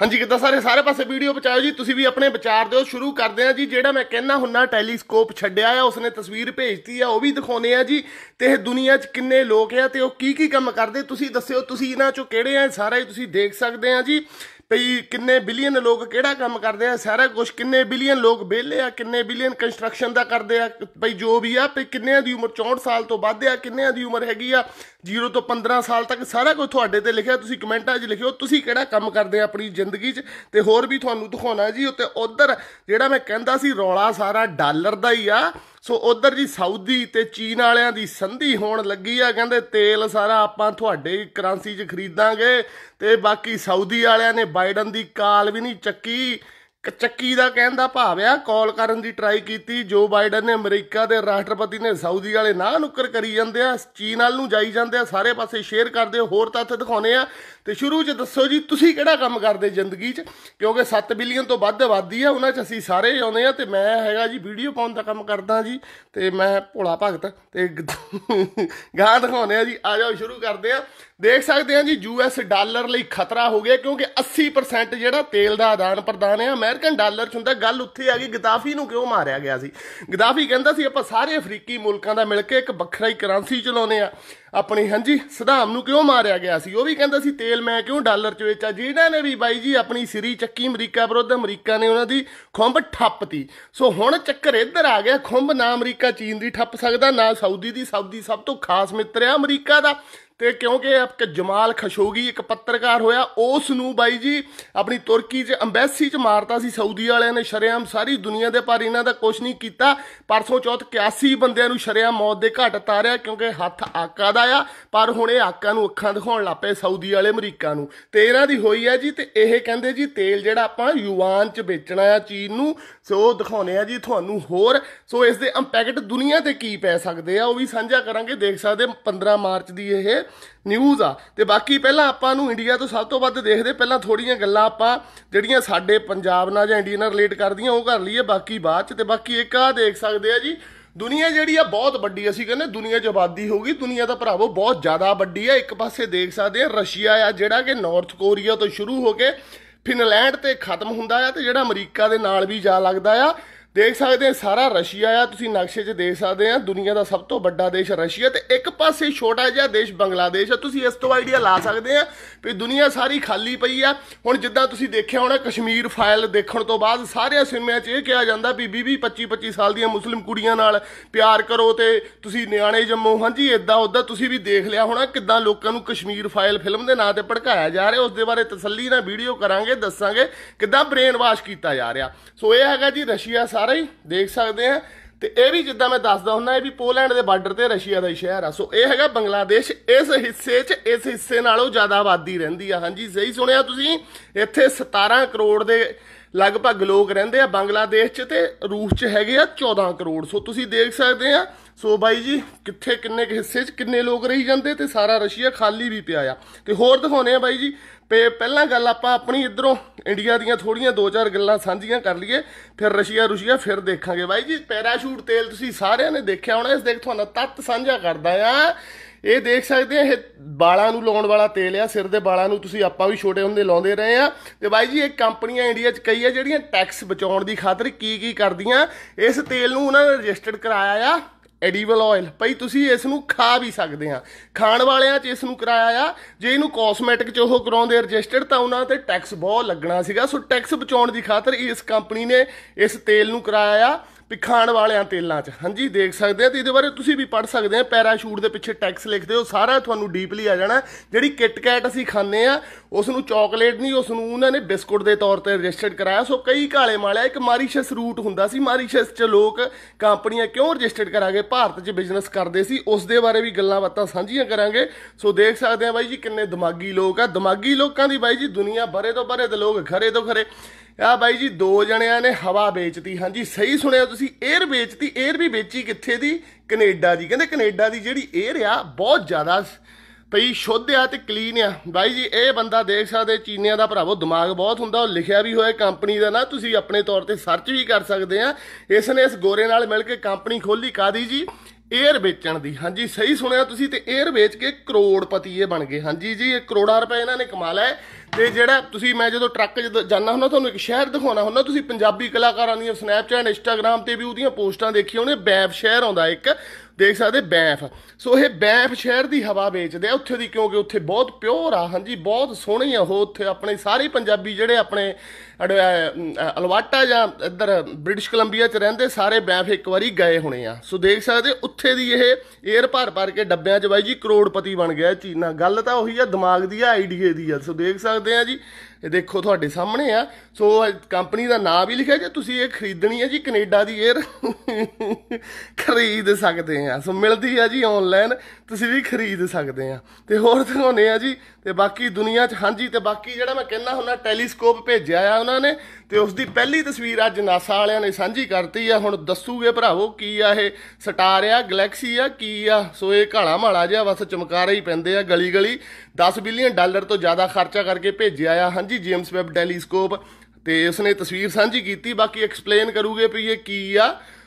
ਹਾਂਜੀ ਕਿੱਦਾਂ ਸਾਰੇ ਸਾਰੇ ਪਾਸੇ ਵੀਡੀਓ ਪਹੁੰਚਾਓ ਜੀ ਤੁਸੀਂ ਵੀ ਆਪਣੇ ਵਿਚਾਰ ਦਿਓ ਸ਼ੁਰੂ ਕਰਦੇ ਆ ਜੀ ਜਿਹੜਾ ਮੈਂ ਕਹਿਣਾ ਹੁੰਨਾ ਟੈਲੀਸਕੋਪ ਛੱਡਿਆ ਆ ਉਸਨੇ ਤਸਵੀਰ ਭੇਜਤੀ ਆ ਉਹ ਵੀ ਦਿਖਾਉਨੇ ਆ ਜੀ ਤੇ ਇਹ ਦੁਨੀਆ 'ਚ ਕਿੰਨੇ ਲੋਕ ਆ ਤੇ ਉਹ ਕੀ ਕੀ ਕੰਮ ਕਰਦੇ ਤੁਸੀਂ ਦੱਸਿਓ ਤੁਸੀਂ ਇਹਨਾਂ 'ਚੋਂ ਕਿਹੜੇ ਆ ਸਾਰਾ ਹੀ ਤੁਸੀਂ ਦੇਖ ਸਕਦੇ ਆ ਜੀ ਭਈ ਕਿੰਨੇ ਬਿਲੀਅਨ ਲੋਕ ਕਿਹੜਾ ਕੰਮ ਕਰਦੇ ਆ ਸਾਰਾ ਕੁਝ ਕਿੰਨੇ ਬਿਲੀਅਨ ਲੋਕ ਵਿਹਲੇ ਆ ਕਿੰਨੇ ਬਿਲੀਅਨ ਕੰਸਟਰਕਸ਼ਨ ਦਾ ਕਰਦੇ ਆ ਭਈ ਜੋ ਵੀ ਆ ਭਈ ਕਿੰਨਿਆਂ ਦੀ ਉਮਰ 64 ਸਾਲ ਤੋਂ ਵੱਧ ਆ ਕਿੰਨਿਆਂ ਦੀ ਉਮਰ ਹੈਗੀ ਆ 0 ਤੋਂ 15 ਸਾਲ ਤੱਕ ਸਾਰਾ ਕੁਝ ਤੁਹਾਡੇ ਤੇ ਲਿਖਿਆ ਤੁਸੀਂ ਕਮੈਂਟਾਂ 'ਚ ਲਿਖਿਓ ਤੁਸੀਂ ਕਿਹੜਾ ਕੰਮ ਕਰਦੇ ਆ ਆਪਣੀ ਜ਼ਿੰਦਗੀ 'ਚ ਤੇ ਹੋਰ ਵੀ ਤੁਹਾਨੂੰ ਦਿਖਾਉਣਾ ਜੀ ਉੱਤੇ ਉਧਰ ਜਿਹੜਾ ਮੈਂ ਕਹਿੰਦਾ ਸੀ ਰੌਲਾ ਸਾਰਾ ਡਾਲਰ ਦਾ ਹੀ ਆ ਸੋ ਉਧਰ ਜੀ ਸਾਊਦੀ ਤੇ ਚੀਨ ਵਾਲਿਆਂ ਦੀ ਸੰਧੀ ਹੋਣ ਲੱਗੀ ਆ ਕਹਿੰਦੇ ਤੇਲ ਸਾਰਾ ਆਪਾਂ ਤੁਹਾਡੇ ਕਰੰਸੀ 'ਚ ਖਰੀਦਾਂਗੇ ਤੇ ਬਾਕੀ ਸਾਊਦੀ ਵਾਲਿਆਂ ਨੇ ਬਾਈਡਨ ਦੀ ਕਾਲ ਵੀ ਨਹੀਂ ਚੱਕੀ ਚੱਕੀ ਦਾ ਕਹਿਣ ਦਾ ਭਾਵ ਆ ਕਾਲ ਕਰਨ ਦੀ ਟਰਾਈ ਕੀਤੀ ਜੋ ਬਾਈਡਨ ਨੇ ਅਮਰੀਕਾ ਦੇ ਰਾਸ਼ਟਰਪਤੀ ਨੇ ਸਾਊਦੀ ਵਾਲੇ ਨਾਂ ਨੁੱਕਰ ਕਰੀ ਜਾਂਦੇ ਆ ਚੀਨ ਵਾਲ ਨੂੰ ਜਾਈ ਜਾਂਦੇ ਆ ਸਾਰੇ ਪਾਸੇ ਸ਼ੇਅਰ ਕਰਦੇ ਹੋਰ ਤੱਥ ਦਿਖਾਉਨੇ ਆ ਤੇ ਸ਼ੁਰੂ 'ਚ ਦੱਸੋ ਜੀ ਤੁਸੀਂ ਕਿਹੜਾ ਕੰਮ ਕਰਦੇ ਜ਼ਿੰਦਗੀ 'ਚ ਕਿਉਂਕਿ 7 ਬਿਲੀਅਨ ਤੋਂ ਵੱਧ ਆਬਾਦੀ ਆ ਉਹਨਾਂ 'ਚ ਅਸੀਂ ਸਾਰੇ ਆਉਂਦੇ ਆ ਤੇ ਮੈਂ ਹੈਗਾ ਜੀ ਵੀਡੀਓ ਪਾਉਣ ਦਾ ਕੰਮ ਕਰਦਾ ਜੀ ਤੇ ਮੈਂ ਭੋਲਾ ਭਗਤ ਤੇ ਗਾਹ ਦਿਖਾਉਨੇ ਆ ਜੀ ਆ ਜਾਓ ਸ਼ੁਰੂ ਕਰਦੇ ਆ ਦੇਖ ਸਕਦੇ ਆ ਜੀ ਯੂਐਸ ਡਾਲਰ ਲਈ ਖਤਰਾ ਹੋ ਗਿਆ ਕਿਉਂਕਿ 80% ਜਿਹੜਾ ਤੇਲ ਦਾ ਆਦਾਨ ਪ੍ਰਦਾਨ ਆ ਅਮਰੀਕਨ ਡਾਲਰ ਚ ਹੁੰਦਾ ਗੱਲ ਉੱਥੇ ਆ ਗਈ ਗਦਾਫੀ ਨੂੰ ਕਿਉਂ ਮਾਰਿਆ ਗਿਆ ਸੀ ਗਦਾਫੀ ਕਹਿੰਦਾ ਸੀ ਆਪਾਂ ਸਾਰੇ ਅਫਰੀਕੀ ਮੁਲਕਾਂ ਦਾ ਮਿਲ ਕੇ ਇੱਕ ਵੱਖਰਾ ਹੀ ਕਰੰਸੀ ਚਲਾਉਨੇ ਆ ਆਪਣੀ ਹਾਂਜੀ ਸਦਾਮ ਨੂੰ ਕਿਉਂ ਮਾਰਿਆ ਗਿਆ ਸੀ ਉਹ ਵੀ ਕਹਿੰਦਾ ਸੀ ਤੇਲ ਮੈਂ ਕਿਉਂ ਡਾਲਰ ਚ ਵੇਚਾ ਜਿਨ੍ਹਾਂ ਨੇ ਵੀ ਬਾਈ ਜੀ ਆਪਣੀ ਸਿਰੀ ਚੱਕੀ ਅਮਰੀਕਾ ਵਿਰੁੱਧ ਅਮਰੀਕਾ ਨੇ ਉਹਨਾਂ ਦੀ ਖੁੰਬ ਠੱਪਤੀ ਸੋ ਹੁਣ ਚੱਕਰ ਇੱਧਰ ਆ ਗਿਆ ਖੁੰਬ ਨਾ ਅਮਰੀਕਾ ਚੀਨ ਦੀ ਠੱਪ ਸਕਦਾ ਨਾ ਸਾਊਦੀ ਦੀ ਸਾਊਦੀ ਸਭ ਤੋਂ ਖਾਸ ਮਿੱਤਰ ਆ ਅਮਰੀਕਾ ਦਾ ਤੇ ਕਿਉਂਕਿ ਇੱਕ ਜਮਾਲ ਖਸ਼ੋਗੀ ਇੱਕ ਪੱਤਰਕਾਰ ਹੋਇਆ ਉਸ ਨੂੰ ਬਾਈ ਜੀ ਆਪਣੀ ਤੁਰਕੀ 'ਚ ਅੰਬੈਸੀ 'ਚ ਮਾਰਤਾ ਸੀ ਸਾਊਦੀ ਵਾਲਿਆਂ ਨੇ ਸ਼ਰਿਆਮ ਸਾਰੀ ਦੁਨੀਆ ਦੇ ਪਰ ਇਹਨਾਂ ਦਾ ਕੁਝ ਨਹੀਂ ਕੀਤਾ ਪਰਸੋਂ ਚੌਥ 81 ਬੰਦਿਆਂ ਨੂੰ ਸ਼ਰਿਆਮ ਮੌਤ ਦੇ ਘਾਟ ਤਾਰਿਆ ਕਿਉਂਕਿ ਹੱਥ ਆਕਾ ਦਾ ਆ ਪਰ ਹੁਣ ਇਹ ਆਕਾ ਨੂੰ ਅੱਖਾਂ ਦਿਖਾਉਣ ਲੱਪੇ ਸਾਊਦੀ ਵਾਲੇ ਅਮਰੀਕਾ ਨੂੰ ਤੇ ਇਹਨਾਂ ਦੀ ਹੋਈ ਹੈ ਜੀ ਤੇ ਇਹ ਕਹਿੰਦੇ ਜੀ ਤੇਲ ਜਿਹੜਾ ਆਪਾਂ ਯੂਆਨ 'ਚ ਵੇਚਣਾ ਆ ਚੀਨ ਨੂੰ ਸੋ ਦਿਖਾਉਣੇ ਆ ਜੀ ਤੁਹਾਨੂੰ ਹੋਰ ਸੋ ਇਸ ਦੇ ਇੰਪੈਕਟ ਦੁਨੀਆ ਤੇ ਕੀ ਪੈ ਸਕਦੇ ਆ ਉਹ ਵੀ ਸਾਂਝਾ ਕਰਾਂਗੇ ਦੇਖ ਸਕਦੇ 15 ਮਾਰਚ ਦੀ ਇਹ ਨਿਊਜ਼ ਆ ਤੇ ਬਾਕੀ ਪਹਿਲਾਂ ਆਪਾਂ ਨੂੰ ਇੰਡੀਆ ਤੋਂ ਸਭ ਤੋਂ ਵੱਧ ਦੇਖਦੇ ਪਹਿਲਾਂ ਥੋੜੀਆਂ ਗੱਲਾਂ ਆਪਾਂ ਜਿਹੜੀਆਂ ਸਾਡੇ ਪੰਜਾਬ ਨਾਲ ਜਾਂ ਇੰਡੀਆ ਨਾਲ ਰਿਲੇਟ ਕਰਦੀਆਂ ਉਹ ਕਰ ਲਈਏ ਬਾਕੀ ਬਾਅਦ ਚ ਤੇ ਬਾਕੀ ਇੱਕ ਆ ਦੇਖ ਸਕਦੇ ਆ ਜੀ ਦੁਨੀਆ ਜਿਹੜੀ ਆ ਬਹੁਤ ਵੱਡੀ ਅਸੀਂ ਕਹਿੰਦੇ ਦੁਨੀਆ 'ਚ ਆਬਾਦੀ ਹੋ ਗਈ ਦੁਨੀਆ ਦਾ ਭਰਾਵੋ ਬਹੁਤ ਜ਼ਿਆਦਾ ਵੱਡੀ ਆ ਇੱਕ ਪਾਸੇ ਦੇਖ ਸਕਦੇ ਆ ਰਸ਼ੀਆ ਆ ਜਿਹੜਾ ਕਿ ਨਾਰਥ ਕੋਰੀਆ ਤੋਂ ਸ਼ੁਰੂ ਹੋ ਕੇ ਫਿਨਲੈਂਡ ਤੇ ਖਤਮ ਹੁੰਦਾ ਆ ਤੇ ਜਿਹੜਾ ਅਮਰੀਕਾ ਦੇ ਨਾਲ ਵੀ ਜਾ ਲੱਗਦਾ ਆ ਦੇਖ ਸਕਦੇ ਆ ਸਾਰਾ ਰਸ਼ੀਆ ਆ ਤੁਸੀਂ ਨਕਸ਼ੇ 'ਚ ਦੇਖ ਸਕਦੇ ਆ ਦੁਨੀਆ ਦਾ ਸਭ ਤੋਂ ਵੱਡਾ ਦੇਸ਼ ਰਸ਼ੀਆ ਤੇ ਇੱਕ ਪਾਸੇ ਛੋਟਾ ਜਿਹਾ ਦੇਸ਼ ਬੰਗਲਾਦੇਸ਼ ਆ ਤੁਸੀਂ ਇਸ ਤੋਂ ਆਈਡੀਆ ਲਾ ਸਕਦੇ ਆ ਵੀ ਦੁਨੀਆ ਸਾਰੀ ਖਾਲੀ ਪਈ ਆ ਹੁਣ ਜਿੱਦਾਂ ਤੁਸੀਂ ਦੇਖਿਆ ਹੋਣਾ ਕਸ਼ਮੀਰ ਫਾਈਲ ਦੇਖਣ ਤੋਂ ਬਾਅਦ ਸਾਰੇ ਸਿਨੇਮਿਆਂ 'ਚ ਇਹ ਕਿਹਾ ਜਾਂਦਾ ਵੀ 20 25 25 ਸਾਲ ਦੀਆਂ ਮੁਸਲਿਮ ਕੁੜੀਆਂ ਨਾਲ ਪਿਆਰ ਕਰੋ ਤੇ ਤੁਸੀਂ ਨਿਆਣੇ ਜੰਮੋ ਹਾਂਜੀ ਇਦਾਂ ਉਦਾਂ ਤੁਸੀਂ ਵੀ ਦੇਖ ਲਿਆ ਹੋਣਾ ਕਿਦਾਂ ਲੋਕਾਂ ਨੂੰ ਕਸ਼ਮੀਰ ਫਾਈਲ ਫਿਲਮ ਦੇ ਨਾਂ ਤੇ ਭੜਕਾਇਆ ਜਾ ਰਿਹਾ ਉਸ ਦੇ ਬਾਰੇ ਤਸੱਲੀ ਨਾਲ ਵੀਡੀਓ ਕਰਾਂਗੇ ਦੱਸਾਂਗੇ ਕਿਦਾਂ ਬ੍ਰੇਨ ਵਾਸ਼ ਕੀਤਾ ਜਾ ਰਿਹਾ ਸੋ ਇਹ ਹੈਗਾ ਜੀ ਰਸ਼ੀਆ ਸਾਰਾ ਹੀ ਦੇਖ ਸਕਦੇ ਆ ਤੇ ਇਹ ਵੀ ਜਿੱਦਾਂ ਮੈਂ ਦੱਸਦਾ ਹੁੰਦਾ ਇਹ ਵੀ ਪੋਲੈਂਡ ਦੇ ਬਾਰਡਰ ਤੇ ਰਸ਼ੀਆ ਦਾ ਹੀ ਸ਼ਹਿਰ ਆ ਸੋ ਇਹ ਹੈਗਾ ਬੰਗਲਾਦੇਸ਼ ਇਸ ਹਿੱਸੇ 'ਚ ਇਸ ਹਿੱਸੇ ਨਾਲੋਂ ਜ਼ਿਆਦਾ ਆਬਾਦੀ ਰਹਿੰਦੀ ਆ ਹਾਂਜੀ ਸਹੀ ਸੁਣਿਆ ਤੁਸੀਂ ਇੱਥੇ 17 ਕਰੋੜ ਦੇ ਲਗਭਗ ਲੋਕ ਰਹਿੰਦੇ ਆ ਬੰਗਲਾਦੇਸ਼ 'ਚ ਤੇ ਰੂਸ 'ਚ ਹੈਗੇ ਆ 14 ਕਰੋੜ ਸੋ ਤੁਸੀਂ ਦੇਖ ਸਕਦੇ ਆ ਸੋ ਬਾਈ ਜੀ ਕਿੱਥੇ ਕਿੰਨੇ ਕਿ ਹਿੱਸੇ 'ਚ ਕਿੰਨੇ ਲੋਕ ਰਹੀ ਜਾਂਦੇ ਤੇ ਸਾਰਾ ਰਸ਼ੀਆ ਖਾਲੀ ਵੀ ਪਿਆ ਆ ਤੇ ਹੋਰ ਦਿਖਾਉਣੇ ਆ ਬਾਈ ਜੀ ਤੇ ਪਹਿਲਾਂ ਗੱਲ ਆਪਾਂ ਆਪਣੀ ਇਧਰੋਂ ਇੰਡੀਆ ਦੀਆਂ ਥੋੜੀਆਂ ਦੋ ਚਾਰ ਗੱਲਾਂ ਸਾਂਝੀਆਂ ਕਰ ਲਈਏ ਫਿਰ ਰਸ਼ੀਆ ਰੁਸ਼ੀਆ ਫਿਰ ਦੇਖਾਂਗੇ ਬਾਈ ਜੀ ਪੈਰਾਸ਼ੂਟ ਤੇਲ ਤੁਸੀਂ ਸਾਰਿਆਂ ਨੇ ਦੇਖਿਆ ਹੋਣਾ ਇਸ ਦੇਖ ਤੁਹਾਨੂੰ ਤੱਤ ਸਾਂਝਾ ਕਰਦਾ ਆ ਇਹ ਦੇਖ ਸਕਦੇ ਆ ਇਹ ਬਾਲਾਂ ਨੂੰ ਲਾਉਣ ਵਾਲਾ ਤੇਲ ਆ ਸਿਰ ਦੇ ਬਾਲਾਂ ਨੂੰ ਤੁਸੀਂ ਆਪਾਂ ਵੀ ਛੋਟੇ ਹੁੰਦੇ ਲਾਉਂਦੇ ਰਹੇ ਆ ਤੇ ਬਾਈ ਜੀ ਇਹ ਕੰਪਨੀਆਂ ਇੰਡੀਆ 'ਚ ਕਈ ਆ ਜਿਹੜੀਆਂ ਟੈਕਸ ਬਚਾਉਣ ਦੀ ਖਾਤਰ ਕੀ ਕੀ ਕਰਦੀਆਂ ਇਸ ਤੇਲ ਨੂੰ ਉਹਨਾਂ ਨੇ ਰਜਿਸਟਰਡ ਕਰਾਇਆ ਆ ਐਡੀਬਲ ਆਇਲ ਭਾਈ ਤੁਸੀਂ ਇਸ ਨੂੰ ਖਾ ਵੀ ਸਕਦੇ ਆ ਖਾਣ ਵਾਲਿਆਂ 'ਚ ਇਸ ਨੂੰ ਕਰਾਇਆ ਆ ਜੇ ਇਹਨੂੰ ਕਾਸਮੈਟਿਕ 'ਚ ਉਹ ਕਰਾਉਂਦੇ ਰਜਿਸਟਰਡ ਤਾਂ ਉਹਨਾਂ ਤੇ ਟੈਕਸ ਬਹੁਤ ਲੱਗਣਾ ਸੀਗਾ ਸੋ ਟੈਕਸ ਬਚਾਉਣ ਦੀ ਖਾਤਰ ਇਸ ਕੰਪਨੀ ਨੇ ਇਸ ਤੇਲ ਨੂੰ ਕਰਾਇਆ ਆ ਵੀ ਖਾਣ ਵਾਲਿਆਂ ਤੇਲਾਂ 'ਚ ਹਾਂਜੀ ਦੇਖ ਸਕਦੇ ਆ ਤੇ ਇਹਦੇ ਬਾਰੇ ਤੁਸੀਂ ਵੀ ਪੜ੍ਹ ਸਕਦੇ ਆ ਪੈਰਾਸ਼ੂਟ ਦੇ ਪਿੱਛੇ ਟੈਕਸ ਲਿਖਦੇ ਹੋ ਸਾਰਾ ਤੁਹਾਨੂੰ ਡੀਪਲੀ ਆ ਜਾਣਾ ਜਿਹੜੀ ਕਿਟਕੈਟ ਅਸੀਂ ਖਾਂਦੇ ਆ ਉਸ ਨੂੰ ਚਾਕਲੇਟ ਨਹੀਂ ਉਸ ਨੂੰ ਉਹਨਾਂ ਨੇ ਬਿਸਕੁਟ ਦੇ ਤੌਰ ਤੇ ਰਜਿਸਟਰਡ ਕਰਾਇਆ ਸੋ ਕਈ ਕਾਲੇ ਮਾਲਿਆ ਇੱਕ ਮਾਰੀਸ਼ਸ ਰੂਟ ਹੁੰਦਾ ਸੀ ਮਾਰੀਸ਼ਸ 'ਚ ਲੋਕ ਕੰਪਨੀਆਂ ਕਿਉਂ ਰਜਿਸਟਰਡ ਕਰਾਗੇ ਭਾਰਤ 'ਚ ਬਿਜ਼ਨਸ ਕਰਦੇ ਸੀ ਉਸ ਦੇ ਬਾਰੇ ਵੀ ਗੱਲਾਂ ਬਾਤਾਂ ਸਾਂਝੀਆਂ ਕਰਾਂਗੇ ਸੋ ਦੇਖ ਸਕਦੇ ਆ ਬਾਈ ਜੀ ਕਿੰਨੇ ਦਿਮਾਗੀ ਲੋਕ ਆ ਦਿਮਾਗੀ ਲੋਕਾਂ ਦੀ ਬਾਈ ਜੀ ਦੁਨੀਆ ਬਰੇ ਤੋਂ ਬਰੇ ਦੇ ਲੋਕ ਖਰੇ ਤੋਂ ਖਰੇ ਆ ਬਾਈ ਜੀ ਦੋ ਜਣਿਆਂ ਨੇ ਹਵਾ ਵੇਚਤੀ ਹਾਂਜੀ ਸਹੀ ਸੁਣਿਆ ਤੁਸੀਂ 에ਅਰ ਵੇਚਤੀ 에ਅਰ ਵੀ ਵੇਚੀ ਕਿੱਥੇ ਦੀ ਕੈਨੇਡਾ ਦੀ ਕਹਿੰਦੇ ਕੈਨੇਡਾ ਦੀ ਜਿਹੜੀ 에ਅਰ ਆ ਬਹੁਤ ਜ਼ਿਆਦਾ ਪਈ ਸ਼ੁੱਧ ਆ ਤੇ ਕਲੀਨ ਆ ਬਾਈ ਜੀ ਇਹ ਬੰਦਾ ਦੇਖ ਸਕਦੇ ਚੀਨੀਆਂ ਦਾ ਭਰਾਵੋ ਦਿਮਾਗ ਬਹੁਤ ਹੁੰਦਾ ਉਹ ਲਿਖਿਆ ਵੀ ਹੋਇਆ ਕੰਪਨੀ ਦਾ ਨਾ ਤੁਸੀਂ ਆਪਣੇ ਤੌਰ ਤੇ ਸਰਚ ਵੀ ਕਰ ਸਕਦੇ ਆ ਇਸ ਨੇ ਇਸ ਗੋਰੇ ਨਾਲ ਮਿਲ ਕੇ ਕੰਪਨੀ ਖੋਲੀ ਕਾਦੀ ਜੀ ਏਅਰ ਵੇਚਣ ਦੀ ਹਾਂਜੀ ਸਹੀ ਸੁਣਿਆ ਤੁਸੀਂ ਤੇ ਏਅਰ ਵੇਚ ਕੇ ਕਰੋੜਪਤੀ ਇਹ ਬਣ ਗਏ ਹਾਂਜੀ ਜੀ ਇਹ ਕਰੋੜਾ ਰੁਪਏ ਇਹਨਾਂ ਨੇ ਕਮਾ ਲਏ ਤੇ ਜਿਹੜਾ ਤੁਸੀਂ ਮੈਂ ਜਦੋਂ ਟਰੱਕ ਜਦੋਂ ਜਾਣਾ ਹੁੰਦਾ ਤੁਹਾਨੂੰ ਇੱਕ ਸ਼ਹਿਰ ਦਿਖਾਉਣਾ ਹੁੰਦਾ ਤੁਸੀਂ ਪੰਜਾਬੀ ਕਲਾਕਾਰਾਂ ਦੀਆਂ ਸਨੈਪਚੈਟ ਇੰਸਟਾਗ੍ਰam ਤੇ ਵੀ ਉਹਦੀਆਂ ਪੋਸਟਾਂ ਦੇਖੀਆਂ ਉਹਨੇ ਬੈਬ ਸ਼ਹਿਰ ਆਉਂਦਾ ਇੱਕ ਦੇਖ ਸਕਦੇ ਬੈਂਫ ਸੋ ਇਹ ਬੈਂਫ ਸ਼ਹਿਰ ਦੀ ਹਵਾ ਵੇਚਦੇ ਆ ਉੱਥੇ ਦੀ ਕਿਉਂਕਿ ਉੱਥੇ ਬਹੁਤ ਪਿਓਰ ਆ ਹਾਂਜੀ ਬਹੁਤ ਸੋਹਣੀ ਆ ਉਹ ਉੱਥੇ ਆਪਣੇ ਸਾਰੇ ਪੰਜਾਬੀ ਜਿਹੜੇ ਆਪਣੇ ਅਲਵਾਟਾ ਜਾਂ ਇੱਧਰ ਬ੍ਰਿਟਿਸ਼ ਕੋਲੰਬੀਆ 'ਚ ਰਹਿੰਦੇ ਸਾਰੇ ਬੈਂਫ ਇੱਕ ਵਾਰੀ ਗਏ ਹੋਣੇ ਆ ਸੋ ਦੇਖ ਸਕਦੇ ਉੱਥੇ ਦੀ ਇਹ 에ਅਰ ਭਰ ਭਰ ਕੇ ਡੱਬਿਆਂ 'ਚ ਬਾਈ ਜੀ ਕਰੋੜਪਤੀ ਬਣ ਗਿਆ ਚੀਨਾ ਗੱਲ ਤਾਂ ਉਹੀ ਆ ਦਿਮਾਗ ਦੀ ਆ ਆਈਡੀਆ ਦੀ ਆ ਸੋ ਦੇਖ ਸਕਦੇ ਆ ਜੀ ਇਹ ਦੇਖੋ ਤੁਹਾਡੇ ਸਾਹਮਣੇ ਆ ਸੋ ਕੰਪਨੀ ਦਾ ਨਾਮ ਵੀ ਲਿਖਿਆ ਜੇ ਤੁਸੀਂ ਇਹ ਖਰੀਦਣੀ ਹੈ ਜੀ ਕੈਨੇਡਾ ਦੀ 에ਅਰ ਖਰੀਦ ਸਕਦੇ ਆ ਸੋ ਮਿਲਦੀ ਆ ਜੀ ਆਨਲਾਈਨ ਤੁਸੀਂ ਵੀ ਖਰੀਦ ਸਕਦੇ ਆ ਤੇ ਹੋਰ ਦਿਖਾਉਨੇ ਆ ਜੀ ਤੇ ਬਾਕੀ ਦੁਨੀਆ 'ਚ ਹਾਂਜੀ ਤੇ ਬਾਕੀ ਜਿਹੜਾ ਮੈਂ ਕਹਿੰਦਾ ਹੁੰਦਾ ਟੈਲੀਸਕੋਪ ਭੇਜਿਆ ਆ ਉਹਨਾਂ ਨੇ ਤੇ ਉਸ ਦੀ ਪਹਿਲੀ ਤਸਵੀਰ ਅੱਜ ਨਾਸਾ ਵਾਲਿਆਂ ਨੇ ਸਾਂਝੀ ਕਰਤੀ ਆ ਹੁਣ ਦੱਸੂਗੇ ਭਰਾਵੋ ਕੀ ਆ ਇਹ ਸਟਾਰ ਆ ਗੈਲੈਕਸੀ ਆ ਕੀ ਆ ਸੋ ਇਹ ਘਾਲਾ ਮਾਲਾ ਜਿਹਾ ਬਸ ਚਮਕਾਰੇ ਹੀ ਪੈਂਦੇ ਆ ਗਲੀ ਗਲੀ 10 ਬਿਲੀਅਨ ਡਾਲਰ ਤੋਂ ਜ਼ਿਆਦਾ ਖਰਚਾ ਕਰਕੇ ਭੇਜਿਆ ਆ ਸਾਂਝੀ ਜੇਮਸ ਵੈਬ ਟੈਲੀਸਕੋਪ ਤੇ ਉਸਨੇ ਤਸਵੀਰ ਸਾਂਝੀ ਕੀਤੀ ਬਾਕੀ ਐਕਸਪਲੇਨ ਕਰੂਗੇ ਵੀ ਇਹ ਕੀ ਆ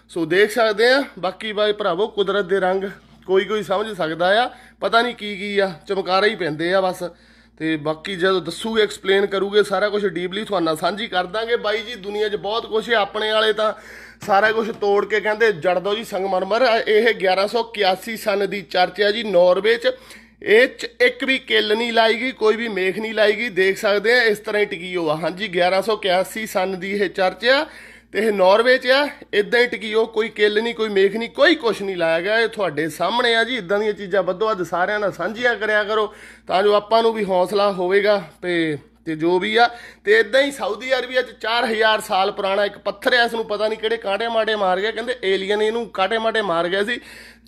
ਸੋ ਦੇਖ ਸਕਦੇ ਆ ਬਾਕੀ ਬਾਈ ਭਰਾਵੋ ਕੁਦਰਤ ਦੇ ਰੰਗ ਕੋਈ ਕੋਈ ਸਮਝ ਸਕਦਾ ਆ ਪਤਾ ਨਹੀਂ ਕੀ ਕੀ ਆ ਚਮਕਾਰਾ ਹੀ ਪੈਂਦੇ ਆ ਬਸ ਤੇ ਬਾਕੀ ਜਦੋਂ ਦੱਸੂਗੇ ਐਕਸਪਲੇਨ ਕਰੂਗੇ ਸਾਰਾ ਕੁਝ ਡੀਪਲੀ ਤੁਹਾਨੂੰ ਸਾਂਝੀ ਕਰ ਦਾਂਗੇ ਬਾਈ ਜੀ ਦੁਨੀਆ 'ਚ ਬਹੁਤ ਕੁਝ ਹੈ ਆਪਣੇ ਵਾਲੇ ਤਾਂ ਸਾਰਾ ਕੁਝ ਤੋੜ ਕੇ ਕਹਿੰਦੇ ਜੜ ਦੋ ਜੀ ਸੰਗਮਰਮਰ ਇਹ 1181 ਸਨ ਦੀ ਚਰਚ ਹੈ ਜੀ ਨਾਰਵੇ 'ਚ ਇਹ ਚ ਇੱਕ ਵੀ ਕਿੱਲ ਨਹੀਂ ਲਾਈ ਗਈ ਕੋਈ ਵੀ ਮੇਖ ਨਹੀਂ ਲਾਈ ਗਈ ਦੇਖ ਸਕਦੇ ਆ ਇਸ ਤਰ੍ਹਾਂ ਹੀ ਟਿਕੀ ਹੋਆ ਹਾਂਜੀ 1181 ਸਨ ਦੀ ਇਹ ਚਰਚ ਆ ਤੇ ਇਹ ਨਾਰਵੇ ਚ ਆ ਇਦਾਂ ਹੀ ਟਿਕੀ ਹੋ ਕੋਈ ਕਿੱਲ ਨਹੀਂ ਕੋਈ ਮੇਖ ਨਹੀਂ ਕੋਈ ਕੁਛ ਨਹੀਂ ਲਾਇਆ ਗਿਆ ਇਹ ਤੁਹਾਡੇ ਸਾਹਮਣੇ ਆ ਜੀ ਇਦਾਂ ਦੀਆਂ ਚੀਜ਼ਾਂ ਵੱਧੋ ਵੱਧ ਸਾਰਿਆਂ ਨਾਲ ਸਾਂਝੀਆਂ ਕਰਿਆ ਕਰੋ ਤਾਂ ਜੋ ਆਪਾਂ ਨੂੰ ਵੀ ਹੌਸਲਾ ਹੋਵੇਗਾ ਤੇ ਤੇ ਜੋ ਵੀ ਆ ਤੇ ਇਦਾਂ ਹੀ ਸਾਊਦੀ ਅਰਬੀਆ ਚ 4000 ਸਾਲ ਪੁਰਾਣਾ ਇੱਕ ਪੱਥਰ ਐ ਇਸ ਨੂੰ ਪਤਾ ਨਹੀਂ ਕਿਹੜੇ ਕਾਂਟੇ ਮਾਟੇ ਮਾਰ ਗਿਆ ਕਹਿੰਦੇ ਏਲੀਅਨ ਇਹਨੂੰ ਕਾਂਟੇ ਮਾਟੇ ਮਾਰ ਗਿਆ ਸੀ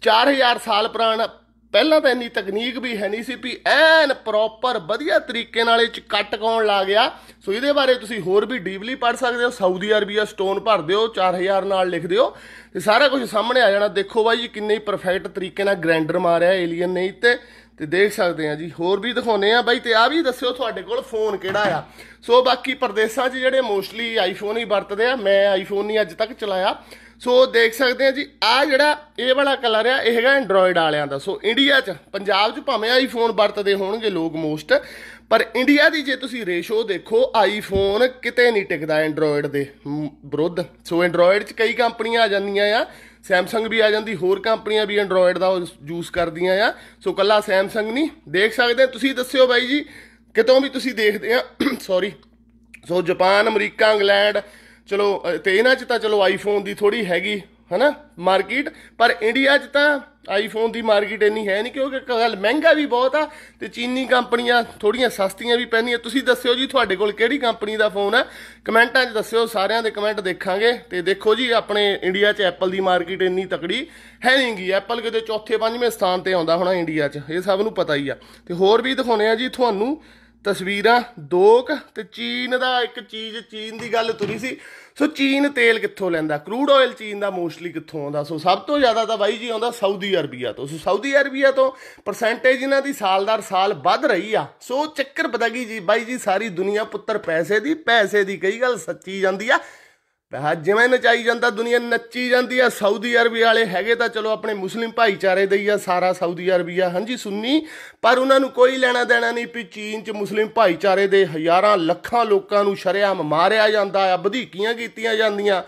4000 ਸਾਲ ਪੁਰਾਣਾ ਪਹਿਲਾਂ ਤਾਂ ਇੰਨੀ ਤਕਨੀਕ ਵੀ ਹੈ ਨਹੀਂ ਸੀ ਵੀ ਐਨ ਪ੍ਰੋਪਰ ਵਧੀਆ ਤਰੀਕੇ ਨਾਲ ਇਹ ਚ ਕੱਟ ਕੌਣ ਲਾ ਗਿਆ ਸੋ ਇਹਦੇ ਬਾਰੇ ਤੁਸੀਂ ਹੋਰ ਵੀ ਡੀਪਲੀ ਪੜ ਸਕਦੇ ਹੋ ਸਾਊਦੀ ਅਰਬੀਆ ਸਟੋਨ ਭਰ ਦਿਓ 4000 ਨਾਲ ਲਿਖ ਦਿਓ ਤੇ ਸਾਰਾ ਕੁਝ ਸਾਹਮਣੇ ਆ ਜਾਣਾ ਦੇਖੋ ਬਾਈ ਜੀ ਕਿੰਨੇ ਪਰਫੈਕਟ ਤਰੀਕੇ ਨਾਲ ਗ੍ਰੈਂਡਰ ਮਾਰਿਆ ਏਲੀਅਨ ਨੇ ਤੇ ਤੇ ਦੇਖ ਸਕਦੇ ਆ ਜੀ ਹੋਰ ਵੀ ਦਿਖਾਉਨੇ ਆ ਬਾਈ ਤੇ ਆ ਵੀ ਦੱਸਿਓ ਤੁਹਾਡੇ ਕੋਲ ਫੋਨ ਕਿਹੜਾ ਆ ਸੋ ਬਾਕੀ ਪਰਦੇਸਾਂ 'ਚ ਜਿਹੜੇ ਮੋਸਟਲੀ ਆਈਫੋਨ ਹੀ ਵਰਤਦੇ ਆ ਮੈਂ ਆਈਫੋਨ ਨਹੀਂ ਅੱਜ ਤੱਕ ਚਲਾਇਆ ਸੋ ਦੇਖ ਸਕਦੇ ਆ ਜੀ ਆ ਜਿਹੜਾ ਇਹ ਵਾਲਾ ਕਲਰ ਆ ਇਹ ਹੈਗਾ ਐਂਡਰੋਇਡ ਵਾਲਿਆਂ ਦਾ ਸੋ ਇੰਡੀਆ 'ਚ ਪੰਜਾਬ 'ਚ ਭਾਵੇਂ ਆਈਫੋਨ ਵਰਤਦੇ ਹੋਣਗੇ ਲੋਕ ਮੋਸਟ ਪਰ ਇੰਡੀਆ ਦੀ ਜੇ ਤੁਸੀਂ ਰੇਸ਼ੋ ਦੇਖੋ ਆਈਫੋਨ ਕਿਤੇ ਨਹੀਂ ਟਿਕਦਾ ਐਂਡਰੋਇਡ ਦੇ ਵਿਰੁੱਧ ਸੋ ਐਂਡਰੋਇਡ 'ਚ ਕਈ ਕੰਪਨੀਆਂ ਆ ਜਾਂਦੀਆਂ ਆ ਸੈਮਸੰਗ ਵੀ ਆ ਜਾਂਦੀ ਹੋਰ ਕੰਪਨੀਆਂ ਵੀ ਐਂਡਰੋਇਡ ਦਾ ਯੂਜ਼ ਕਰਦੀਆਂ ਆ ਸੋ ਕੱਲਾ ਸੈਮਸੰਗ ਨਹੀਂ ਦੇਖ ਸਕਦੇ ਤੁਸੀਂ ਦੱਸਿਓ ਬਾਈ ਜੀ ਕਿਤੋਂ ਵੀ ਤੁਸੀਂ ਦੇਖਦੇ ਆ ਸੌਰੀ ਸੋ ਜਾਪਾਨ ਅਮਰੀਕਾ ਇੰਗਲੈਂਡ ਚਲੋ ਤੇ ਇਹਨਾਂ 'ਚ ਤਾਂ ਚਲੋ ਆਈਫੋਨ ਦੀ ਥੋੜੀ ਹੈਗੀ ਹਨਾ ਮਾਰਕੀਟ ਪਰ ਇੰਡੀਆ 'ਚ ਤਾਂ ਆਈਫੋਨ ਦੀ ਮਾਰਕੀਟ ਇੰਨੀ ਹੈ ਨਹੀਂ ਕਿਉਂਕਿ ਗੱਲ ਮਹਿੰਗਾ ਵੀ ਬਹੁਤ ਆ ਤੇ ਚੀਨੀ ਕੰਪਨੀਆਂ ਥੋੜੀਆਂ ਸਸਤੀਆਂ ਵੀ ਪੈਂਦੀਆਂ ਤੁਸੀਂ ਦੱਸਿਓ ਜੀ ਤੁਹਾਡੇ ਕੋਲ ਕਿਹੜੀ ਕੰਪਨੀ ਦਾ ਫੋਨ ਆ ਕਮੈਂਟਾਂ 'ਚ ਦੱਸਿਓ ਸਾਰਿਆਂ ਦੇ ਕਮੈਂਟ ਦੇਖਾਂਗੇ ਤੇ ਦੇਖੋ ਜੀ ਆਪਣੇ ਇੰਡੀਆ 'ਚ ਐਪਲ ਦੀ ਮਾਰਕੀਟ ਇੰਨੀ ਤਕੜੀ ਹੈ ਨਹੀਂਗੀ ਐਪਲ ਕਿਤੇ ਚੌਥੇ ਪੰਜਵੇਂ ਸਥਾਨ ਤੇ ਆਉਂਦਾ ਹੋਣਾ ਇੰਡੀਆ 'ਚ ਇਹ ਸਭ ਨੂੰ ਪਤਾ ਹੀ ਆ ਤੇ ਹੋਰ ਵੀ ਦਿਖਾਉਣੇ ਆ ਜੀ ਤੁਹਾਨੂੰ ਤਸਵੀਰਾਂ ਦੋਕ ਤੇ ਚੀਨ ਦਾ ਇੱਕ ਚੀਜ਼ ਚੀਨ ਦੀ ਗੱਲ ਤੁਰੀ ਸੀ ਸੋ ਚੀਨ ਤੇਲ ਕਿੱਥੋਂ ਲੈਂਦਾ ਕਰੂਡ ਆਇਲ ਚੀਨ ਦਾ ਮੋਸਟਲੀ ਕਿੱਥੋਂ ਆਉਂਦਾ ਸੋ ਸਭ ਤੋਂ ਜ਼ਿਆਦਾ ਤਾਂ ਬਾਈ ਜੀ ਆਉਂਦਾ ਸਾਊਦੀ ਅਰਬੀਆ ਤੋਂ ਸੋ ਸਾਊਦੀ ਅਰਬੀਆ ਤੋਂ ਪਰਸੈਂਟੇਜ ਇਹਨਾਂ ਦੀ ਸਾਲਦਾਰ ਸਾਲ ਵੱਧ ਰਹੀ ਆ ਸੋ ਚੱਕਰ ਪਤਾ ਕੀ ਜੀ ਬਾਈ ਜੀ ਸਾਰੀ ਦੁਨੀਆ ਪੁੱਤਰ ਪੈਸੇ ਦੀ ਪੈਸੇ ਦੀ ਕਈ ਗੱਲ ਸੱਚੀ ਜਾਂਦੀ ਆ ਪੈਸਾ ਜਿਵੇਂ ਨਚਾਈ ਜਾਂਦਾ ਦੁਨੀਆ ਨੱਚੀ ਜਾਂਦੀ ਆ ਸਾਊਦੀ ਅਰਬੀ ਵਾਲੇ ਹੈਗੇ ਤਾਂ ਚਲੋ ਆਪਣੇ ਮੁਸਲਿਮ ਭਾਈਚਾਰੇ ਦੇ ਹੀ ਆ ਸਾਰਾ ਸਾਊਦੀ ਅਰਬੀਆ ਹਾਂਜੀ ਸੁੰਨੀ ਪਰ ਉਹਨਾਂ ਨੂੰ ਕੋਈ ਲੈਣਾ ਦੇਣਾ ਨਹੀਂ ਵੀ ਚੀਨ 'ਚ ਮੁਸਲਿਮ ਭਾਈਚਾਰੇ ਦੇ ਹਜ਼ਾਰਾਂ ਲੱਖਾਂ ਲੋਕਾਂ ਨੂੰ ਸ਼ਰਿਆਮ ਮਾਰਿਆ ਜਾਂਦਾ ਆ ਬਧੀਕੀਆਂ ਕੀਤੀਆਂ ਜਾਂਦੀਆਂ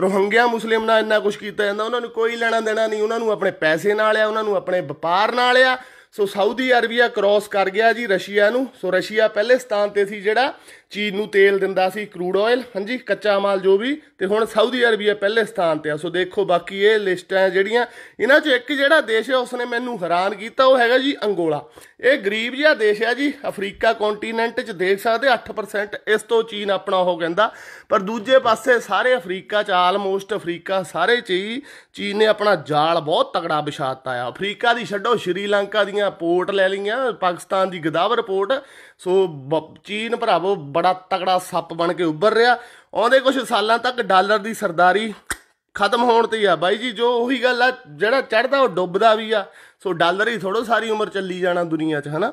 ਰੋਹੰਗਿਆ ਮੁਸਲਿਮ ਨਾਲ ਇੰਨਾ ਕੁਝ ਕੀਤਾ ਜਾਂਦਾ ਉਹਨਾਂ ਨੂੰ ਕੋਈ ਲੈਣਾ ਦੇਣਾ ਨਹੀਂ ਉਹਨਾਂ ਨੂੰ ਆਪਣੇ ਪੈਸੇ ਨਾਲ ਆ ਉਹਨਾਂ ਨੂੰ ਆਪਣੇ ਵਪਾਰ ਨਾਲ ਆ ਸੋ ਸਾਊਦੀ ਅਰਬੀਆ ਕ੍ਰਾਸ ਕਰ ਗਿਆ ਜੀ ਰਸ਼ੀਆ ਨੂੰ ਸੋ ਰਸ਼ੀਆ ਪਹਿਲੇ ਸਥਾਨ ਤੇ ਸੀ ਜਿਹੜਾ ਚੀਨ ਨੂੰ ਤੇਲ ਦਿੰਦਾ ਸੀ ਕਰੂਡ ਆਇਲ ਹਾਂਜੀ ਕੱਚਾ ਮਾਲ ਜੋ ਵੀ ਤੇ ਹੁਣ ਸਾਊਦੀ ਅਰਬੀਆ ਪਹਿਲੇ ਸਥਾਨ ਤੇ ਆ ਸੋ ਦੇਖੋ ਬਾਕੀ ਇਹ ਲਿਸਟਾਂ ਹੈ ਜਿਹੜੀਆਂ ਇਹਨਾਂ 'ਚੋਂ ਇੱਕ ਜਿਹੜਾ ਦੇਸ਼ ਹੈ ਉਸਨੇ ਮੈਨੂੰ ਹੈਰਾਨ ਕੀਤਾ ਉਹ ਹੈਗਾ ਜੀ ਅੰਗੋਲਾ ਇਹ ਗਰੀਬ ਜਿਹਾ ਦੇਸ਼ ਹੈ ਜੀ ਅਫਰੀਕਾ ਕੰਟੀਨੈਂਟ 'ਚ ਦੇਖ ਸਕਦੇ 8% ਇਸ ਤੋਂ ਚੀਨ ਆਪਣਾ ਹੋ ਕਹਿੰਦਾ ਪਰ ਦੂਜੇ ਪਾਸੇ ਸਾਰੇ ਅਫਰੀਕਾ 'ਚ ਆਲਮੋਸਟ ਅਫਰੀਕਾ ਸਾਰੇ 'ਚ ਹੀ ਚੀਨ ਨੇ ਆਪਣਾ ਜਾਲ ਬਹੁਤ ਤਗੜਾ ਵਿਛਾਤਾ ਆ ਅਫਰੀਕਾ ਦੀ ਛੱਡੋ ਸ਼੍ਰੀਲੰਕਾ ਦੀ ਲਈਆਂ ਪੋਰਟ ਲੈ ਲਈਆਂ ਪਾਕਿਸਤਾਨ ਦੀ ਗਦਾਵਰ ਰਿਪੋਰਟ ਸੋ ਚੀਨ ਭਰਾਵੋ ਬੜਾ ਤਕੜਾ ਸੱਪ ਬਣ ਕੇ ਉੱਭਰ ਰਿਹਾ ਆਉਂਦੇ ਕੁਝ ਸਾਲਾਂ ਤੱਕ ਡਾਲਰ ਦੀ ਸਰਦਾਰੀ ਖਤਮ ਹੋਣ ਤੇ ਆ ਬਾਈ ਜੀ ਜੋ ਉਹੀ ਗੱਲ ਆ ਜਿਹੜਾ ਚੜਦਾ ਉਹ ਡੁੱਬਦਾ ਵੀ ਆ ਸੋ ਡਾਲਰ ਹੀ ਥੋੜੋ ਸਾਰੀ ਉਮਰ ਚੱਲੀ ਜਾਣਾ ਦੁਨੀਆ 'ਚ ਹਨਾ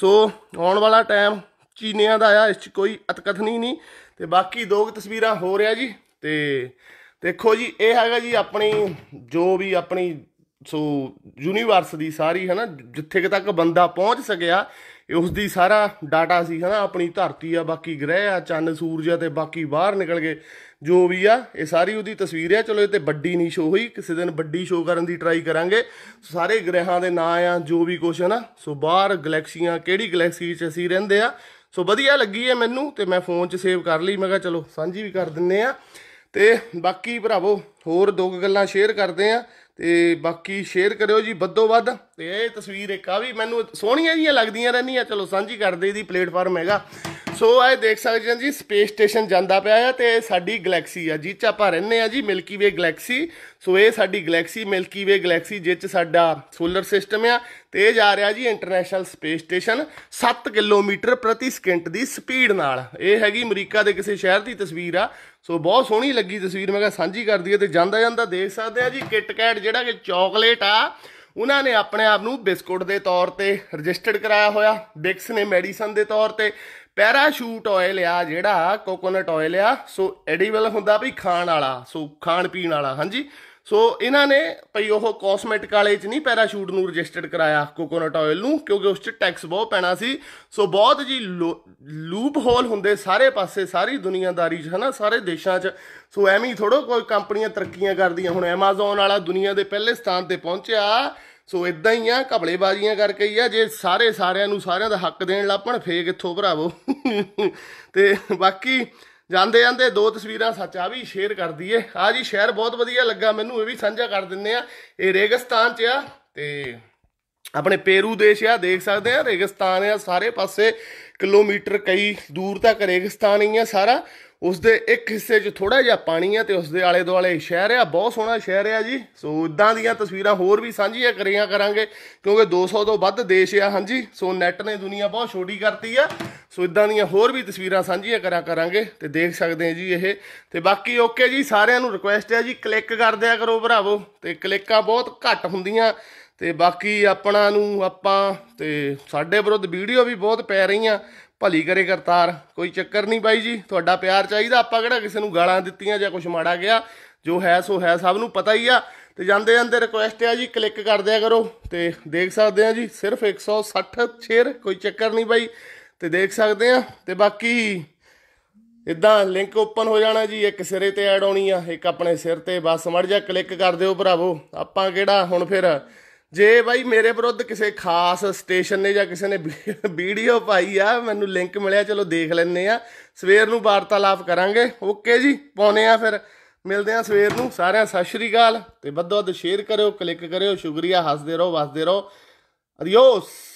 ਸੋ ਆਉਣ ਵਾਲਾ ਟਾਈਮ ਚੀਨਿਆਂ ਦਾ ਆ ਇਸ 'ਚ ਕੋਈ ਅਤਕਥਨੀ ਨਹੀਂ ਤੇ ਬਾਕੀ ਦੋਗ ਤਸਵੀਰਾਂ ਹੋ ਰਿਹਾ ਜੀ ਤੇ ਦੇਖੋ ਜੀ ਇਹ ਹੈਗਾ ਜੀ ਆਪਣੀ ਜੋ ਵੀ ਆਪਣੀ ਸੋ ਯੂਨੀਵਰਸ ਦੀ ਸਾਰੀ ਹੈ ਨਾ ਜਿੱਥੇ ਤੱਕ ਬੰਦਾ ਪਹੁੰਚ ਸਕਿਆ ਉਸ ਦੀ ਸਾਰਾ ਡਾਟਾ ਸੀ ਹੈ ਨਾ ਆਪਣੀ ਧਰਤੀ ਆ ਬਾਕੀ ਗ੍ਰਹਿ ਆ ਚੰਨ ਸੂਰਜ ਆ ਤੇ ਬਾਕੀ ਬਾਹਰ ਨਿਕਲ ਗਏ ਜੋ ਵੀ ਆ ਇਹ ਸਾਰੀ ਉਹਦੀ ਤਸਵੀਰ ਆ ਚਲੋ ਇਹ ਤੇ ਵੱਡੀ ਨਹੀਂ ਸ਼ੋ ਹੋਈ ਕਿਸੇ ਦਿਨ ਵੱਡੀ ਸ਼ੋ ਕਰਨ ਦੀ ਟਰਾਈ ਕਰਾਂਗੇ ਸਾਰੇ ਗ੍ਰਹਿਾਂ ਦੇ ਨਾਂ ਆ ਜੋ ਵੀ ਕੁਝ ਹੈ ਨਾ ਸੋ ਬਾਹਰ ਗੈਲੈਕਸੀਆਂ ਕਿਹੜੀ ਗੈਲੈਕਸੀ 'ਚ ਅਸੀਂ ਰਹਿੰਦੇ ਆ ਸੋ ਵਧੀਆ ਲੱਗੀ ਹੈ ਮੈਨੂੰ ਤੇ ਮੈਂ ਫੋਨ 'ਚ ਸੇਵ ਕਰ ਲਈ ਮੈਂ ਕਿਹਾ ਚਲੋ ਸਾਂਝੀ ਵੀ ਕਰ ਦਿੰਨੇ ਆ ਤੇ ਬਾਕੀ ਭਰਾਵੋ ਹੋਰ ਦੋ ਗੱਲਾਂ ਸ਼ੇਅਰ ਕਰਦੇ ਆ ਤੇ ਬਾਕੀ ਸ਼ੇਅਰ ਕਰਿਓ ਜੀ ਵੱਧੋ ਵੱਧ ਤੇ ਇਹ ਤਸਵੀਰ ਇੱਕ ਆ ਵੀ ਮੈਨੂੰ ਸੋਹਣੀਆਂ ਜੀਆਂ ਲੱਗਦੀਆਂ ਰਹਿੰਦੀਆਂ ਚਲੋ ਸਾਂਝੀ ਕਰਦੇ ਦੀ ਪਲੇਟਫਾਰਮ ਹੈਗਾ ਸੋ ਆਏ ਦੇਖ ਸਕਦੇ ਜੀ ਸਪੇਸ ਸਟੇਸ਼ਨ ਜਾਂਦਾ ਪਿਆ ਆ ਤੇ ਸਾਡੀ ਗੈਲੈਕਸੀ ਆ ਜਿਹ ਚ ਆਪਾਂ ਰਹਿੰਦੇ ਆ ਜੀ ਮਿਲਕੀ ਵੇ ਗੈਲੈਕਸੀ ਸੋ ਇਹ ਸਾਡੀ ਗੈਲੈਕਸੀ ਮਿਲਕੀ ਵੇ ਗੈਲੈਕਸੀ ਜਿੱਚ ਸਾਡਾ ਸੋਲਰ ਸਿਸਟਮ ਆ ਤੇ ਇਹ ਜਾ ਰਿਹਾ ਜੀ ਇੰਟਰਨੈਸ਼ਨਲ ਸਪੇਸ ਸਟੇਸ਼ਨ 7 ਕਿਲੋਮੀਟਰ ਪ੍ਰਤੀ ਸਕਿੰਟ ਦੀ ਸਪੀਡ ਨਾਲ ਇਹ ਹੈਗੀ ਅਮਰੀਕਾ ਦੇ ਕਿਸੇ ਸ਼ਹਿਰ ਦੀ ਤਸਵੀਰ ਆ ਸੋ ਬਹੁਤ ਸੋਹਣੀ ਲੱਗੀ ਤਸਵੀਰ ਮੈਂ ਕਿਹਾ ਸਾਂਝੀ ਕਰ ਦਈਏ ਤੇ ਜਾਂਦਾ ਜਾਂਦਾ ਦੇਖ ਸਕਦੇ ਆ ਜੀ ਕਿਟਕੈਟ ਜਿਹੜਾ ਕਿ ਚਾਕਲੇਟ ਆ ਉਹਨਾਂ ਨੇ ਆਪਣੇ ਆਪ ਨੂੰ ਬਿਸਕੁਟ ਦੇ ਤੌਰ ਤੇ ਰਜਿਸਟਰਡ ਕਰਾਇਆ ਹੋਇਆ ਬਿਕਸ ਨੇ ਮੈਡੀਸਨ ਦੇ ਤੌਰ ਤੇ ਪੈਰਾਸ਼ੂਟ ਆਇਲ ਆ ਜਿਹੜਾ ਕੋਕੋਨਟ ਆਇਲ ਆ ਸੋ ਐਡੀਬਲ ਹੁੰਦਾ ਵੀ ਖਾਣ ਵਾਲਾ ਸੋ ਖਾਣ ਪੀਣ ਵਾਲਾ ਹਾਂਜੀ ਸੋ ਇਹਨਾਂ ਨੇ ਭਈ ਉਹ ਕਾਸਮੈਟਿਕ ਵਾਲੇ 'ਚ ਨਹੀਂ ਪੈਰਾਸ਼ੂਟ ਨੂੰ ਰਜਿਸਟਰਡ ਕਰਾਇਆ ਕੋਕੋਨਟ ਆਇਲ ਨੂੰ ਕਿਉਂਕਿ ਉਸ 'ਚ ਟੈਕਸ ਬਹੁਤ ਪੈਣਾ ਸੀ ਸੋ ਬਹੁਤ ਜੀ ਲੂਪ ਹੋਲ ਹੁੰਦੇ ਸਾਰੇ ਪਾਸੇ ਸਾਰੀ ਦੁਨੀਆਦਾਰੀ 'ਚ ਹਨਾ ਸਾਰੇ ਦੇਸ਼ਾਂ 'ਚ ਸੋ ਐਵੇਂ ਹੀ ਥੋੜੋ ਕੋਈ ਕੰਪਨੀਆਂ ਤਰੱਕੀਆਂ ਕਰਦੀਆਂ ਹੁਣ ਐਮਾਜ਼ਨ ਵਾਲਾ ਦੁਨੀਆ ਦੇ ਪਹਿਲੇ ਸਥਾਨ ਤੇ ਪਹੁੰਚਿਆ ਸੋ ਇਦਾਂ ਹੀ ਆ ਘਬਲੇਬਾਜ਼ੀਆਂ ਕਰਕੇ ਹੀ ਆ ਜੇ ਸਾਰੇ ਸਾਰਿਆਂ ਨੂੰ ਸਾਰਿਆਂ ਦਾ ਹੱਕ ਦੇਣ ਲੱਪਣ ਫੇਰ ਕਿੱਥੋਂ ਭਰਾਵੋ ਤੇ ਬਾਕੀ ਜਾਂਦੇ ਜਾਂਦੇ ਦੋ ਤਸਵੀਰਾਂ ਸੱਚ ਆ ਵੀ ਸ਼ੇਅਰ ਕਰ ਦਈਏ ਆ ਜੀ ਸ਼ਹਿਰ ਬਹੁਤ ਵਧੀਆ ਲੱਗਾ ਮੈਨੂੰ ਇਹ ਵੀ ਸਾਂਝਾ ਕਰ ਦਿੰਨੇ ਆ ਇਹ ਰੇਗਿਸਤਾਨ 'ਚ ਆ ਤੇ ਆਪਣੇ ਪੇਰੂ ਦੇਸ਼ ਆ ਦੇਖ ਸਕਦੇ ਆ ਰੇਗਿਸਤਾਨ ਆ ਸਾਰੇ ਪਾਸੇ ਕਿਲੋਮੀਟਰ ਕਈ ਦੂਰ ਤੱਕ ਰੇਗਿਸਤਾਨ ਹੀ ਆ ਸਾਰਾ ਉਸ ਦੇ ਇੱਕ ਹਿੱਸੇ 'ਚ ਥੋੜਾ ਜਿਹਾ ਪਾਣੀ ਆ ਤੇ ਉਸ ਦੇ ਆਲੇ ਦੁਆਲੇ ਸ਼ਹਿਰ ਆ ਬਹੁਤ ਸੋਹਣਾ ਸ਼ਹਿਰ ਆ ਜੀ ਸੋ ਇਦਾਂ ਦੀਆਂ ਤਸਵੀਰਾਂ ਹੋਰ ਵੀ ਸਾਂਝੀਆਂ ਕਰੀਆਂ ਕਰਾਂਗੇ ਕਿਉਂਕਿ 200 ਤੋਂ ਵੱਧ ਦੇਸ਼ ਆ ਹਾਂਜੀ ਸੋ ਨੈਟ ਨੇ ਦੁਨੀਆ ਬਹੁਤ ਛੋਟੀ ਕਰਤੀ ਆ ਸੋ ਇਦਾਂ ਦੀਆਂ ਹੋਰ ਵੀ ਤਸਵੀਰਾਂ ਸਾਂਝੀਆਂ ਕਰਿਆ ਕਰਾਂਗੇ ਤੇ ਦੇਖ ਸਕਦੇ ਆ ਜੀ ਇਹ ਤੇ ਬਾਕੀ ਓਕੇ ਜੀ ਸਾਰਿਆਂ ਨੂੰ ਰਿਕੁਐਸਟ ਆ ਜੀ ਕਲਿੱਕ ਕਰ ਦਿਆ ਕਰੋ ਭਰਾਵੋ ਤੇ ਕਲਿੱਕਾਂ ਬਹੁਤ ਘੱਟ ਹੁੰਦੀਆਂ ਤੇ ਬਾਕੀ ਆਪਣਾ ਨੂੰ ਆਪਾਂ ਤੇ ਸਾਡੇ ਵਿਰੁੱਧ ਵੀਡੀਓ ਵੀ ਬਹੁਤ ਪੈ ਰਹੀਆਂ ਭਲੀ ਕਰੇ ਕਰਤਾਰ ਕੋਈ ਚੱਕਰ ਨਹੀਂ ਬਾਈ ਜੀ ਤੁਹਾਡਾ ਪਿਆਰ ਚਾਹੀਦਾ ਆਪਾਂ ਕਿਹੜਾ ਕਿਸੇ ਨੂੰ ਗਾਲਾਂ ਦਿੱਤੀਆਂ ਜਾਂ ਕੁਝ ਮਾੜਾ ਗਿਆ ਜੋ ਹੈ ਸੋ ਹੈ ਸਭ ਨੂੰ ਪਤਾ ਹੀ ਆ ਤੇ ਜਾਂਦੇ ਜਾਂਦੇ ਰਿਕੁਐਸਟ ਆ ਜੀ ਕਲਿੱਕ ਕਰ ਦਿਆ ਕਰੋ ਤੇ ਦੇਖ ਸਕਦੇ ਆ ਜੀ ਸਿਰਫ 160 ਸ਼ੇਅਰ ਕੋਈ ਚੱਕਰ ਨਹੀਂ ਬਾਈ ਤੇ ਦੇਖ ਸਕਦੇ ਆ ਤੇ ਬਾਕੀ ਇਦਾਂ ਲਿੰਕ ਓਪਨ ਹੋ ਜਾਣਾ ਜੀ ਇੱਕ ਸਿਰੇ ਤੇ ਐਡ ਆਉਣੀ ਆ ਇੱਕ ਆਪਣੇ ਸਿਰ ਤੇ ਬਸ ਮੜ ਜਾ ਕਲਿੱਕ ਕਰ ਦਿਓ ਭਰਾਵੋ ਆਪਾਂ ਕਿਹੜਾ ਹੁਣ ਫਿਰ ਜੇ ਬਾਈ ਮੇਰੇ ਵਿਰੁੱਧ ਕਿਸੇ ਖਾਸ ਸਟੇਸ਼ਨ ਨੇ ਜਾਂ ਕਿਸੇ ਨੇ ਵੀਡੀਓ ਪਾਈ ਆ ਮੈਨੂੰ ਲਿੰਕ ਮਿਲਿਆ ਚਲੋ ਦੇਖ ਲੈਣੇ ਆ ਸਵੇਰ ਨੂੰ ਵਾਰਤਾਲਾਪ ਕਰਾਂਗੇ ਓਕੇ ਜੀ ਪਾਉਨੇ ਆ ਫਿਰ ਮਿਲਦੇ ਆ ਸਵੇਰ ਨੂੰ ਸਾਰਿਆਂ ਸਤਿ ਸ਼੍ਰੀ ਅਕਾਲ ਤੇ ਵੱਧ ਵੱਧ ਸ਼ੇਅਰ ਕਰਿਓ ਕਲਿੱਕ ਕਰਿਓ ਸ਼ੁਕਰੀਆ ਹੱਸਦੇ ਰਹੋ ਵਸਦੇ ਰਹੋ ਅਡੀਓਸ